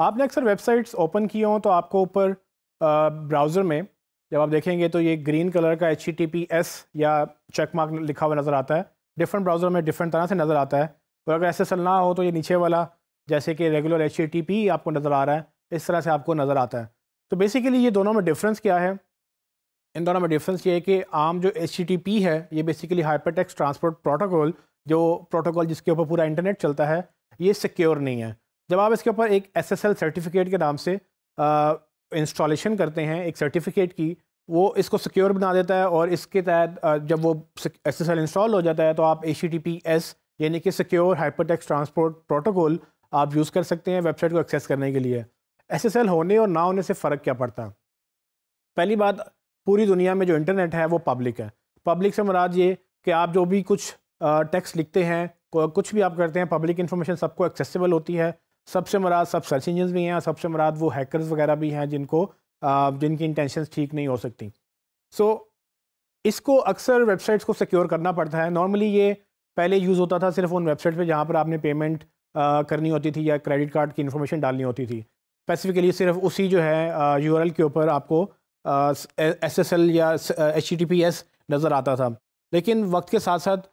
आपने अक्सर websites open किए हों तो आपको ऊपर ब्राउज़र में जब आप देखेंगे तो ये ग्रीन कलर का एच या चेक मार्क लिखा हुआ नज़र आता है डिफरेंट ब्राउज़र में डिफरेंट तरह से नज़र आता है और तो अगर ऐसे ना हो तो ये नीचे वाला जैसे कि रेगुलर एच आपको नज़र आ रहा है इस तरह से आपको नज़र आता है तो बेसिकली ये दोनों में डिफरेंस क्या है इन दोनों में डिफरेंस ये है कि आम जो एच है ये बेसिकली हाइपर ट्रांसपोर्ट प्रोटोकॉल जो प्रोटोकॉल जिसके ऊपर पूरा इंटरनेट चलता है ये सिक्योर नहीं है जब आप इसके ऊपर एक एस सर्टिफिकेट के नाम से इंस्टॉलेशन करते हैं एक सर्टिफिकेट की वो इसको सिक्योर बना देता है और इसके तहत जब वो एस इंस्टॉल हो जाता है तो आप ए यानी कि सिक्योर हाइपरटेक्स ट्रांसपोर्ट प्रोटोकॉल आप यूज़ कर सकते हैं वेबसाइट को एक्सेस करने के लिए एस होने और ना होने से फ़र्क क्या पड़ता पहली बात पूरी दुनिया में जो इंटरनेट है वो पब्लिक है पब्लिक से मराज ये कि आप जो भी कुछ टेक्स्ट लिखते हैं कुछ भी आप करते हैं पब्लिक इन्फॉर्मेशन सबको एक्सेसिबल होती है सबसे मराद सब सर्च इंजन भी हैं सबसे मराद वो हैकर्स वगैरह भी हैं जिनको जिनकी इंटेंशंस ठीक नहीं हो सकती सो so, इसको अक्सर वेबसाइट्स को सिक्योर करना पड़ता है नॉर्मली ये पहले यूज़ होता था सिर्फ उन वेबसाइट पे जहाँ पर आपने पेमेंट आ, करनी होती थी या क्रेडिट कार्ड की इन्फॉर्मेशन डालनी होती थी स्पेसिफिकली सिर्फ उसी जो है यू के ऊपर आपको एस एस एल या एच टी पी एस नज़र आता था लेकिन वक्त के साथ साथ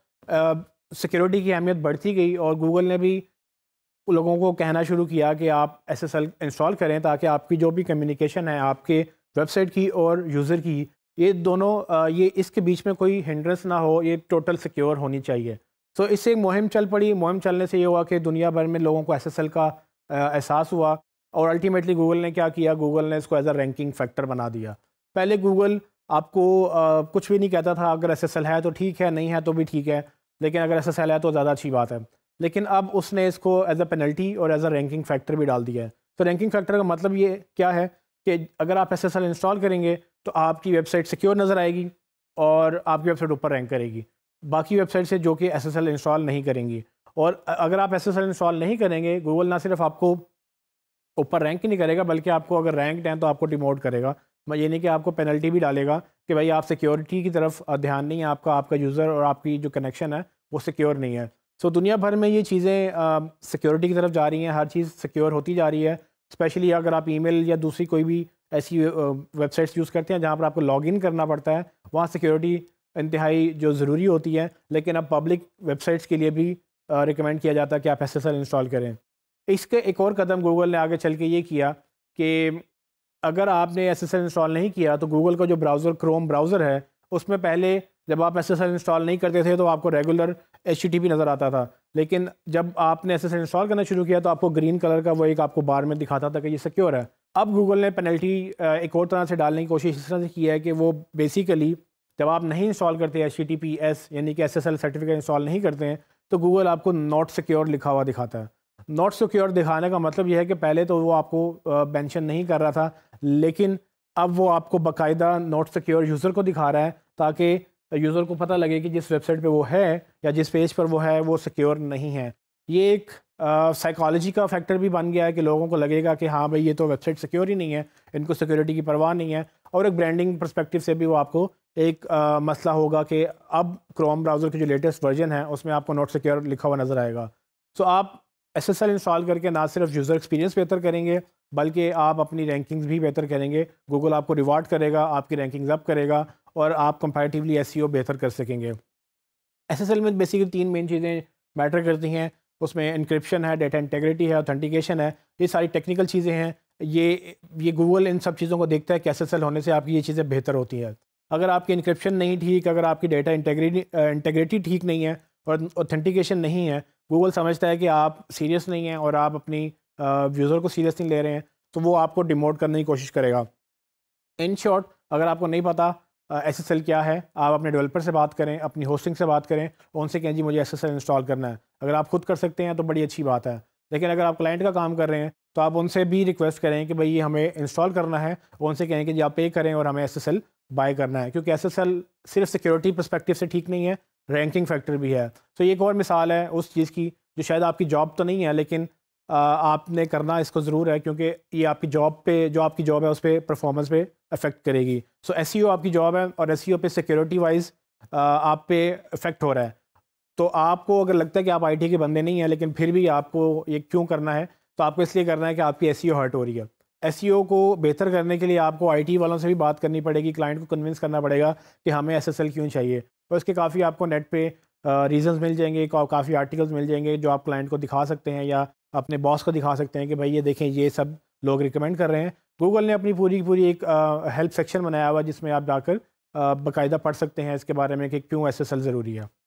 सिक्योरिटी की अहमियत बढ़ती गई और गूगल ने भी लोगों को कहना शुरू किया कि आप एस एस एल इंस्टॉल करें ताकि आपकी जो भी कम्युनिकेशन है आपके वेबसाइट की और यूज़र की ये दोनों ये इसके बीच में कोई हिंड्रेंस ना हो ये टोटल सिक्योर होनी चाहिए सो इससे एक मुहिम चल पड़ी मुहिम चलने से ये हुआ कि दुनिया भर में लोगों को एस का एहसास हुआ और अल्टीमेटली गूगल ने क्या किया गूगल ने इसको एज अ रैंकिंग फैक्टर बना दिया पहले गूगल आपको आ, कुछ भी नहीं कहता था अगर एस है तो ठीक है नहीं है तो भी ठीक है लेकिन अगर एस है तो ज़्यादा अच्छी बात है लेकिन अब उसने इसको एज अ पेनल्टी और एज अ रैंकिंग फैक्टर भी डाल दिया है तो रैंकिंग फैक्टर का मतलब ये क्या है कि अगर आप एस इंस्टॉल करेंगे तो आपकी वेबसाइट सिक्योर नज़र आएगी और आपकी वेबसाइट ऊपर रैंक करेगी बाकी वेबसाइट से जो कि एस इंस्टॉल नहीं करेंगी और अगर आप एस इंस्टॉल नहीं करेंगे गूगल ना सिर्फ आपको ऊपर रैंक ही नहीं करेगा बल्कि आपको अगर रैंक हैं तो आपको डिमोट करेगा ये नहीं कि आपको पेनल्टी भी डालेगा कि भाई आप सिक्योरिटी की तरफ ध्यान नहीं है आपका आपका यूज़र और आपकी जो कनेक्शन है वो सिक्योर नहीं है सो so, दुनिया भर में ये चीज़ें सिक्योरिटी की तरफ जा रही हैं हर चीज़ सिक्योर होती जा रही है स्पेशली अगर आप ईमेल या दूसरी कोई भी ऐसी वेबसाइट्स यूज़ करते हैं जहाँ पर आपको लॉगिन करना पड़ता है वहाँ सिक्योरिटी इंतहाई जो ज़रूरी होती है लेकिन अब पब्लिक वेबसाइट्स के लिए भी रिकमेंड किया जाता है कि आप एस इंस्टॉल करें इसके एक और कदम गूगल ने आगे चल के ये किया कि अगर आपने एस इंस्टॉल नहीं किया तो गूगल का जो ब्राउज़र क्रोम ब्राउज़र है उसमें पहले जब आप एस इंस्टॉल नहीं करते थे तो आपको रेगुलर एच नज़र आता था लेकिन जब आपने एस इंस्टॉल करना शुरू किया तो आपको ग्रीन कलर का वो एक आपको बार में दिखाता था कि ये सिक्योर है अब गूगल ने पेनल्टी एक और तरह से डालने की कोशिश इस तरह से की है कि वो बेसिकली जब आप नहीं इंस्टॉल करते एच एस यानी कि एस सर्टिफिकेट इंस्टॉल नहीं करते हैं तो गूगल आपको नॉट सिक्योर लिखा हुआ दिखाता है नॉट सिक्योर दिखाने का मतलब यह है कि पहले तो वो आपको मैंशन नहीं कर रहा था लेकिन अब वो आपको बाकायदा नॉट सिक्योर यूज़र को दिखा रहा है ताकि यूज़र को पता लगे कि जिस वेबसाइट पे वो है या जिस पेज पर वो है वो सिक्योर नहीं है ये एक साइकोलॉजी का फैक्टर भी बन गया है कि लोगों को लगेगा कि हाँ भाई ये तो वेबसाइट सिक्योर ही नहीं है इनको सिक्योरिटी की परवाह नहीं है और एक ब्रांडिंग परस्पेक्टिव से भी वो आपको एक आ, मसला होगा कि अब क्रोम ब्राउज़र के जो लेटेस्ट वर्जन है उसमें आपको नॉट सिक्योर लिखा हुआ नज़र आएगा सो आप एस एस एल इंस्टॉल करके ना सिर्फ यूज़र एक्सपीरियंस बेहतर करेंगे बल्कि आप अपनी रैंकिंग्स भी बेहतर करेंगे गूगल आपको रिवार्ड करेगा आपकी रैंकिंग्स अप करेगा और आप कंपैरेटिवली एस e बेहतर कर सकेंगे एस में बेसिकली तीन मेन चीज़ें मैटर करती हैं उसमें इंक्रिप्शन है डेटा इंटेग्रिटी है ऑथेंटिकेशन है ये सारी टेक्निकल चीज़ें हैं ये ये गूगल इन सब चीज़ों को देखता है कि एस होने से आपकी ये चीज़ें बेहतर होती हैं अगर आपकी इंक्रिप्शन नहीं ठीक अगर आपकी डेटा इंटेग्रिटी इंटेग्रिटी ठीक नहीं है और ऑथेंटिकेशन नहीं है गूगल समझता है कि आप सीरियस नहीं हैं और आप अपनी यूज़र को सीरियस नहीं ले रहे हैं तो वो आपको डिमोट करने की कोशिश करेगा इन शॉर्ट अगर आपको नहीं पता एस क्या है आप अपने डेवलपर से बात करें अपनी होस्टिंग से बात करें उनसे कहें जी मुझे एस इंस्टॉल करना है अगर आप खुद कर सकते हैं तो बड़ी अच्छी बात है लेकिन अगर आप क्लाइंट का काम कर रहे हैं तो आप उनसे भी रिक्वेस्ट करें कि भाई ये हमें इंस्टॉल करना है उनसे कहें कि जी आप पे करें और हमें एस बाय करना है क्योंकि एस सिर्फ सिक्योरिटी परस्पेक्टिव से ठीक नहीं है रैंकिंग फैक्टर भी है तो ये एक और मिसाल है उस चीज़ की जो शायद आपकी जॉब तो नहीं है लेकिन आपने करना इसको ज़रूर है क्योंकि ये आपकी जॉब पे जो आपकी जॉब है उस पर परफॉर्मेंस पे अफेक्ट करेगी सो एस e आपकी जॉब है और एस e पे सिक्योरिटी वाइज आप पे इफेक्ट हो रहा है तो आपको अगर लगता है कि आप आईटी के बंदे नहीं हैं लेकिन फिर भी आपको ये क्यों करना है तो आपको इसलिए करना है कि आपकी एस हर्ट e हो रही है एस को बेहतर करने के लिए आपको आई वालों से भी बात करनी पड़ेगी क्लाइंट को कन्विंस करना पड़ेगा कि हमें एस क्यों चाहिए और इसके काफ़ी आपको नेट पर रीजंस मिल जाएंगे काफ़ी आर्टिकल्स मिल जाएंगे जो आप क्लाइंट को दिखा सकते हैं या अपने बॉस को दिखा सकते हैं कि भाई ये देखें ये सब लोग रिकमेंड कर रहे हैं गूगल ने अपनी पूरी पूरी एक हेल्प सेक्शन बनाया हुआ जिसमें आप जाकर बाकायदा पढ़ सकते हैं इसके बारे में कि क्यों एस ज़रूरी है